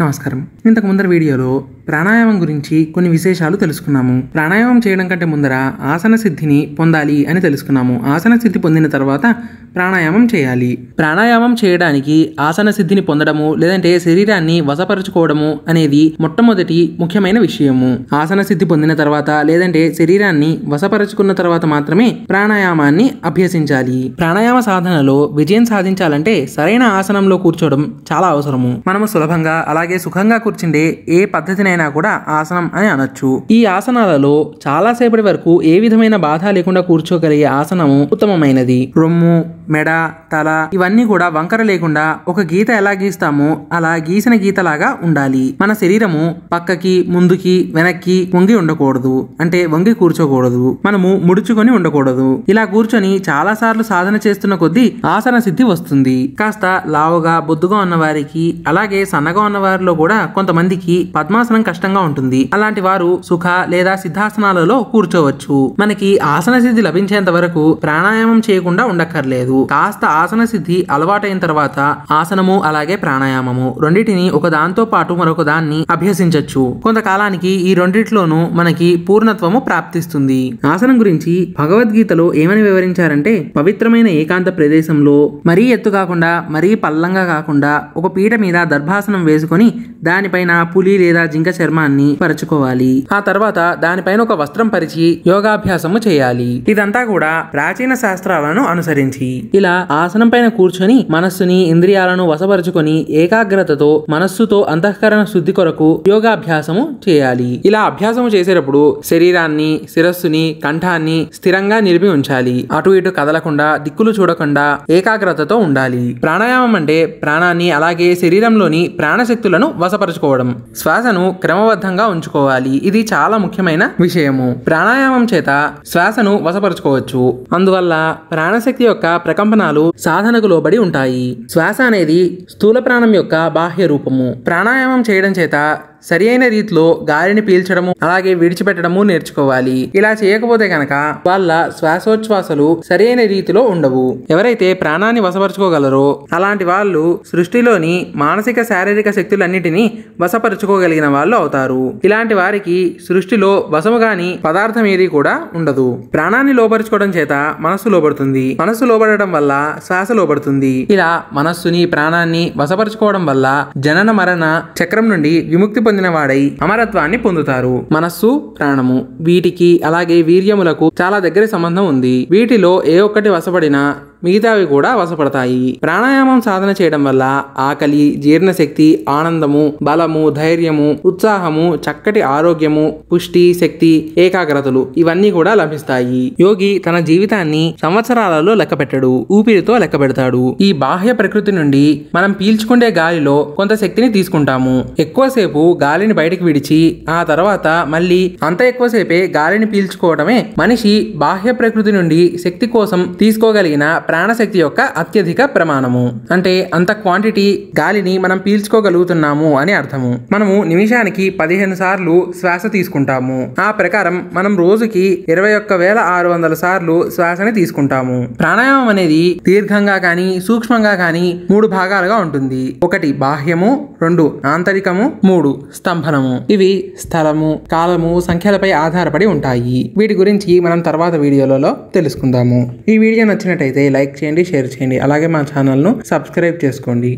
నమస్కారం ఇంతకు ముందర వీడియోలో ప్రాణాయామం గురించి కొన్ని విశేషాలు తెలుసుకున్నాము ప్రాణాయామం చేయడం కంటే ముందర ఆసన సిద్ధిని పొందాలి అని తెలుసుకున్నాము ఆసన సిద్ధి పొందిన తర్వాత ప్రాణాయామం చేయాలి ప్రాణాయామం చేయడానికి ఆసన సిద్ధిని పొందడము లేదంటే శరీరాన్ని వశపరచుకోవడము అనేది మొట్టమొదటి ముఖ్యమైన విషయము ఆసన సిద్ధి పొందిన తర్వాత లేదంటే శరీరాన్ని వశపరచుకున్న తర్వాత మాత్రమే ప్రాణాయామాన్ని అభ్యసించాలి ప్రాణాయామ సాధనలో విజయం సాధించాలంటే సరైన ఆసనంలో కూర్చోవడం చాలా అవసరము మనము సులభంగా అలా అలాగే సుఖంగా కూర్చుండే ఏ పద్ధతినైనా కూడా ఆసనం అని అనొచ్చు ఈ ఆసనాలలో చాలాసేపటి వరకు ఏ విధమైన బాధ లేకుండా కూర్చోగలిగే ఆసనము ఉత్తమమైనది రొమ్ము మెడ తల ఇవన్నీ కూడా వంకర లేకుండా ఒక గీత ఎలా గీస్తామో అలా గీసిన గీతలాగా ఉండాలి మన శరీరము పక్కకి ముందుకి వెనక్కి వంగి ఉండకూడదు అంటే వంగి కూర్చోకూడదు మనము ముడుచుకొని ఉండకూడదు ఇలా కూర్చొని చాలా సార్లు సాధన చేస్తున్న కొద్దీ ఆసన సిద్ధి వస్తుంది కాస్త లావుగా బొద్దుగా ఉన్నవారికి అలాగే సన్నగా ఉన్నవారు వారిలో కూడా కొంతమందికి పద్మాసనం కష్టంగా ఉంటుంది అలాంటి వారు సుఖ లేదా సిద్ధాసనాలలో కూర్చోవచ్చు మనకి ఆసన సిద్ధి లభించేంత వరకు ప్రాణాయామం చేయకుండా ఉండక్కర్లేదు కాస్త ఆసన సిద్ధి అలవాటైన తర్వాత ఆసనము అలాగే ప్రాణాయామము రెండింటిని ఒక దాంతో పాటు మరొక దాన్ని అభ్యసించవచ్చు కొంతకాలానికి ఈ రెండిట్లోనూ మనకి పూర్ణత్వము ప్రాప్తిస్తుంది ఆసనం గురించి భగవద్గీతలో ఏమని వివరించారంటే పవిత్రమైన ఏకాంత ప్రదేశంలో మరీ ఎత్తు కాకుండా మరీ పల్లంగా కాకుండా ఒక పీట మీద దర్భాసనం వేసుకొని తీసుకొని దానిపైన పులి లేదా జింక చర్మాన్ని పరచుకోవాలి ఆ తర్వాత దానిపైన ఒక వస్త్రం పరిచి యోగాభ్యాసము చేయాలి ఇదంతా కూడా ప్రాచీన శాస్త్రాలను అనుసరించి ఇలా ఆసనం పైన కూర్చొని మనస్సుని ఇంద్రియాలను వసపరుచుకొని ఏకాగ్రతతో మనస్సుతో అంతఃకరణ శుద్ధి కొరకు యోగాభ్యాసము చేయాలి ఇలా అభ్యాసము చేసేటప్పుడు శరీరాన్ని శిరస్సుని కంఠాన్ని స్థిరంగా నిలిపి ఉంచాలి అటు ఇటు కదలకుండా దిక్కులు చూడకుండా ఏకాగ్రతతో ఉండాలి ప్రాణాయామం అంటే ప్రాణాన్ని అలాగే శరీరంలోని ప్రాణశక్తులను యూనిట్లను వశపరుచుకోవడం శ్వాసను క్రమబద్ధంగా ఉంచుకోవాలి ఇది చాలా ముఖ్యమైన విషయము ప్రాణాయామం చేత శ్వాసను వశపరుచుకోవచ్చు అందువల్ల ప్రాణశక్తి యొక్క ప్రకంపనాలు సాధనకు లోబడి ఉంటాయి శ్వాస అనేది స్థూల ప్రాణం యొక్క బాహ్య రూపము ప్రాణాయామం చేయడం చేత సరి అయిన రీతిలో గాలిని పీల్చడము అలాగే విడిచిపెట్టడము నేర్చుకోవాలి ఇలా చేయకపోతే కనుక వాళ్ళ శ్వాసోచ్ఛ్వాసలు సరియైన రీతిలో ఉండవు ఎవరైతే ప్రాణాన్ని వసపరుచుకోగలరో అలాంటి వాళ్ళు సృష్టిలోని మానసిక శారీరక శక్తులన్నిటినీ వసపరుచుకోగలిగిన వాళ్ళు అవుతారు ఇలాంటి వారికి సృష్టిలో గాని పదార్థం ఏది కూడా ఉండదు ప్రాణాన్ని లోపరుచుకోవడం చేత మనస్సు లోపడుతుంది మనస్సు లోబడటం వల్ల శ్వాస లోపడుతుంది ఇలా మనస్సుని ప్రాణాన్ని వసపరుచుకోవడం వల్ల జనన మరణ చక్రం నుండి విముక్తి పొంది చెందినవాడై అమరత్వాన్ని పొందుతారు మనస్సు ప్రాణము వీటికి అలాగే వీర్యములకు చాలా దగ్గర సంబంధం ఉంది వీటిలో ఏ ఒక్కటి వసపడినా మిగతావి కూడా వసపడతాయి ప్రాణాయామం సాధన చేయడం వల్ల ఆకలి జీర్ణశక్తి ఆనందము బలము ధైర్యము ఉత్సాహము చక్కటి ఆరోగ్యము పుష్టి శక్తి ఏకాగ్రతలు ఇవన్నీ కూడా లభిస్తాయి యోగి తన జీవితాన్ని సంవత్సరాలలో లెక్కపెట్టడు ఊపిరితో లెక్కపెడతాడు ఈ బాహ్య ప్రకృతి నుండి మనం పీల్చుకుండే గాలిలో కొంత శక్తిని తీసుకుంటాము ఎక్కువసేపు గాలిని బయటకు విడిచి ఆ తర్వాత మళ్ళీ అంత ఎక్కువసేపే గాలిని పీల్చుకోవడమే మనిషి బాహ్య ప్రకృతి నుండి శక్తి కోసం తీసుకోగలిగిన ప్రాణశక్తి యొక్క అత్యధిక ప్రమాణము అంటే అంత క్వాంటిటీ గాలిని మనం పీల్చుకోగలుగుతున్నాము అని అర్థము మనము నిమిషానికి పదిహేను సార్లు శ్వాస తీసుకుంటాము ఆ ప్రకారం మనం రోజుకి ఇరవై ఒక్క వేల ఆరు వందల సార్లు శ్వాసని తీసుకుంటాము ప్రాణాయామం అనేది దీర్ఘంగా కానీ సూక్ష్మంగా కానీ మూడు భాగాలుగా ఉంటుంది ఒకటి బాహ్యము రెండు ఆంతరికము మూడు స్తంభనము ఇవి స్థలము కాలము సంఖ్యలపై ఆధారపడి ఉంటాయి వీటి గురించి మనం తర్వాత వీడియోలలో తెలుసుకుందాము ఈ వీడియో నచ్చినట్టయితే లైక్ చేయండి షేర్ చేయండి అలాగే మా ఛానల్ను సబ్స్క్రైబ్ చేసుకోండి